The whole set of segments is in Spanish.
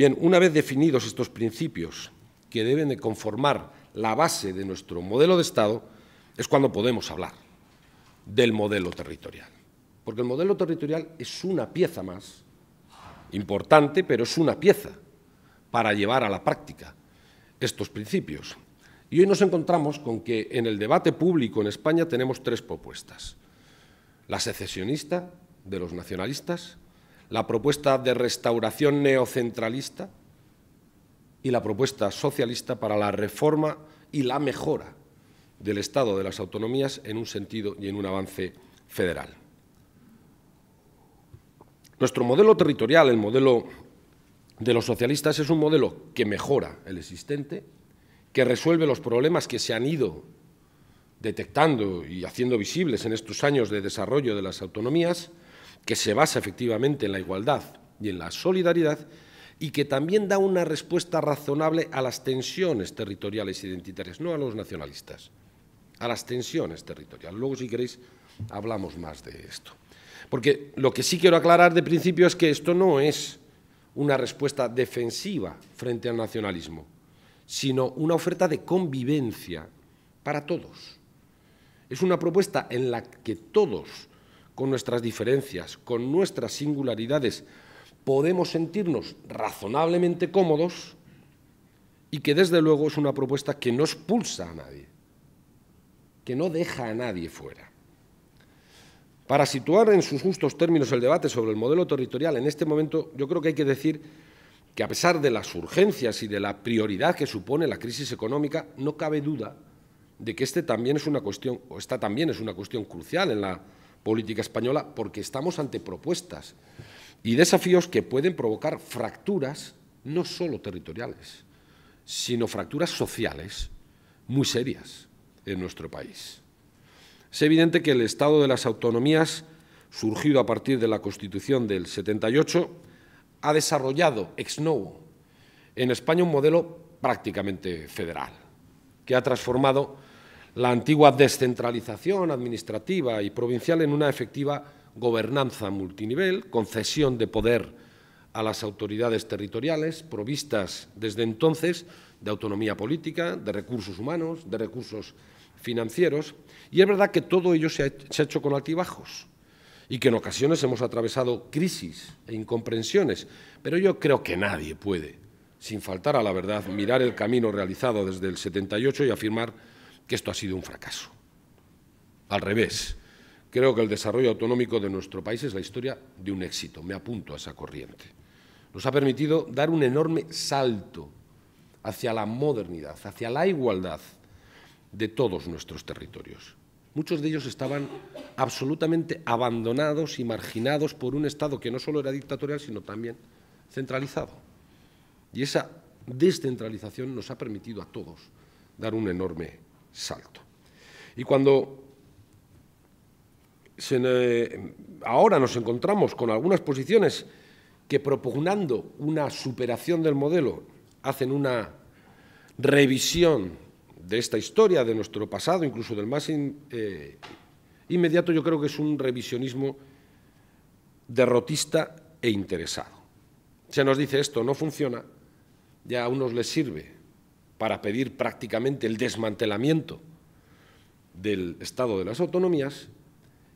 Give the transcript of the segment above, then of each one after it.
Bien, una vez definidos estos principios que deben de conformar la base de nuestro modelo de Estado, es cuando podemos hablar del modelo territorial. Porque el modelo territorial es una pieza más, importante, pero es una pieza para llevar a la práctica estos principios. Y hoy nos encontramos con que en el debate público en España tenemos tres propuestas. La secesionista de los nacionalistas, la propuesta de restauración neocentralista y la propuesta socialista para la reforma y la mejora del Estado de las autonomías en un sentido y en un avance federal. Nuestro modelo territorial, el modelo de los socialistas, es un modelo que mejora el existente, que resuelve los problemas que se han ido detectando y haciendo visibles en estos años de desarrollo de las autonomías, que se basa efectivamente en la igualdad y en la solidaridad y que también da una respuesta razonable a las tensiones territoriales identitarias, no a los nacionalistas, a las tensiones territoriales. Luego, si queréis, hablamos más de esto. Porque lo que sí quiero aclarar de principio es que esto no es una respuesta defensiva frente al nacionalismo, sino una oferta de convivencia para todos. Es una propuesta en la que todos con nuestras diferencias, con nuestras singularidades, podemos sentirnos razonablemente cómodos y que desde luego es una propuesta que no expulsa a nadie, que no deja a nadie fuera. Para situar en sus justos términos el debate sobre el modelo territorial, en este momento yo creo que hay que decir que a pesar de las urgencias y de la prioridad que supone la crisis económica, no cabe duda de que este también es una cuestión, o esta también es una cuestión crucial en la política española porque estamos ante propuestas y desafíos que pueden provocar fracturas no solo territoriales, sino fracturas sociales muy serias en nuestro país. Es evidente que el Estado de las Autonomías, surgido a partir de la Constitución del 78, ha desarrollado ex novo en España un modelo prácticamente federal, que ha transformado la antigua descentralización administrativa y provincial en una efectiva gobernanza multinivel, concesión de poder a las autoridades territoriales, provistas desde entonces de autonomía política, de recursos humanos, de recursos financieros. Y es verdad que todo ello se ha, hecho con altibajos y que en ocasiones hemos atravesado crisis e incomprensiones, pero yo creo que nadie puede, sin faltar a la verdad, mirar el camino realizado desde el 78 y afirmar que esto ha sido un fracaso. Al revés, creo que el desarrollo autonómico de nuestro país es la historia de un éxito, me apunto a esa corriente. Nos ha permitido dar un enorme salto hacia la modernidad, hacia la igualdad de todos nuestros territorios. Muchos de ellos estaban absolutamente abandonados y marginados por un Estado que no solo era dictatorial, sino también centralizado. Y esa descentralización nos ha permitido a todos dar un enorme salto. Y cuando ahora nos encontramos con algunas posiciones que propugnando una superación del modelo hacen una revisión de esta historia, de nuestro pasado, incluso del más eh, inmediato, yo creo que es un revisionismo derrotista e interesado. Se nos dice esto no funciona, ya a unos les sirve, para pedir prácticamente el desmantelamiento del Estado de las autonomías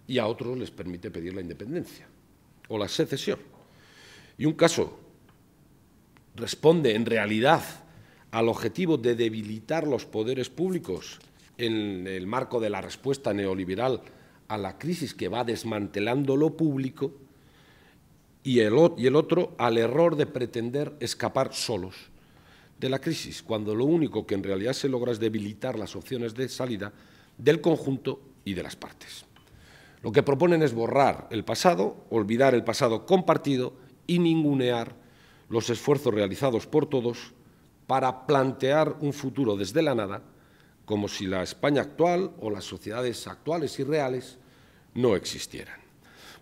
y a otros les permite pedir la independencia o la secesión. Y un caso responde en realidad al objetivo de debilitar los poderes públicos en el marco de la respuesta neoliberal a la crisis que va desmantelando lo público y el, otro al error de pretender escapar solos de la crisis, cuando lo único que en realidad se logra es debilitar las opciones de salida del conjunto y de las partes. Lo que proponen es borrar el pasado, olvidar el pasado compartido y ningunear los esfuerzos realizados por todos para plantear un futuro desde la nada, como si la España actual o las sociedades actuales y reales no existieran.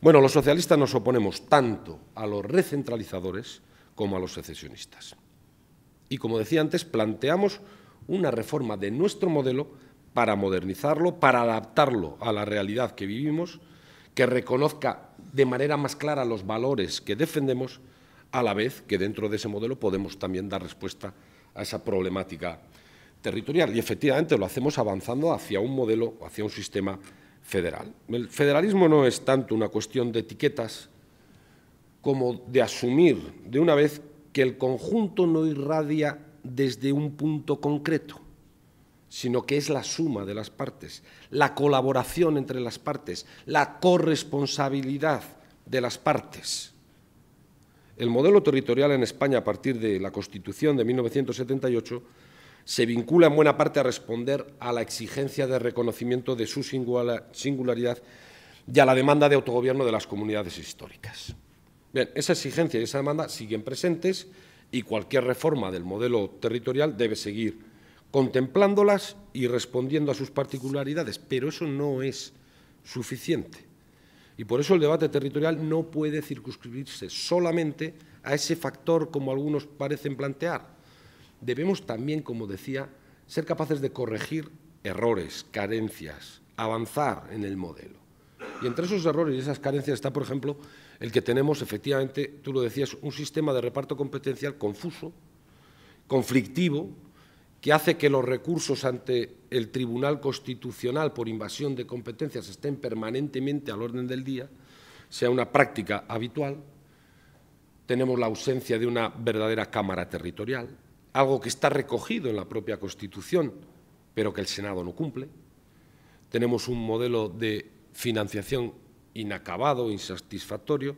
Bueno, los socialistas nos oponemos tanto a los recentralizadores como a los secesionistas. Y como decía antes, planteamos una reforma de nuestro modelo para modernizarlo, para adaptarlo a la realidad que vivimos, que reconozca de manera más clara los valores que defendemos, a la vez que dentro de ese modelo podemos también dar respuesta a esa problemática territorial. Y efectivamente lo hacemos avanzando hacia un modelo, hacia un sistema federal. El federalismo no es tanto una cuestión de etiquetas como de asumir de una vez que el conjunto no irradia desde un punto concreto, sino que es la suma de las partes, la colaboración entre las partes, la corresponsabilidad de las partes. El modelo territorial en España a partir de la Constitución de 1978 se vincula en buena parte a responder a la exigencia de reconocimiento de su singularidad y a la demanda de autogobierno de las comunidades históricas. Bien, esa exigencia y esa demanda siguen presentes y cualquier reforma del modelo territorial debe seguir contemplándolas y respondiendo a sus particularidades, pero eso no es suficiente. Y por eso el debate territorial no puede circunscribirse solamente a ese factor como algunos parecen plantear. Debemos también, como decía, ser capaces de corregir errores, carencias, avanzar en el modelo. Y entre esos errores y esas carencias está, por ejemplo, el que tenemos, efectivamente, tú lo decías, un sistema de reparto competencial confuso, conflictivo, que hace que los recursos ante el Tribunal Constitucional por invasión de competencias estén permanentemente al orden del día, sea una práctica habitual. Tenemos la ausencia de una verdadera Cámara Territorial, algo que está recogido en la propia Constitución, pero que el Senado no cumple. Tenemos un modelo de financiación inacabado, insatisfactorio,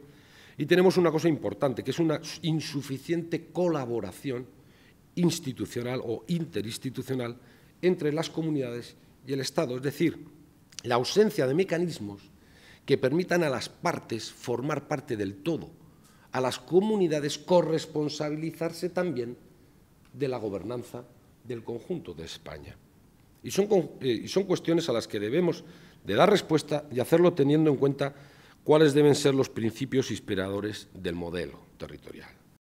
y tenemos una cosa importante, que es una insuficiente colaboración institucional o interinstitucional entre las comunidades y el Estado, es decir, la ausencia de mecanismos que permitan a las partes formar parte del todo, a las comunidades corresponsabilizarse también de la gobernanza del conjunto de España. Y son, eh, son cuestiones a las que debemos de dar respuesta y hacerlo teniendo en cuenta cuáles deben ser los principios inspiradores del modelo territorial.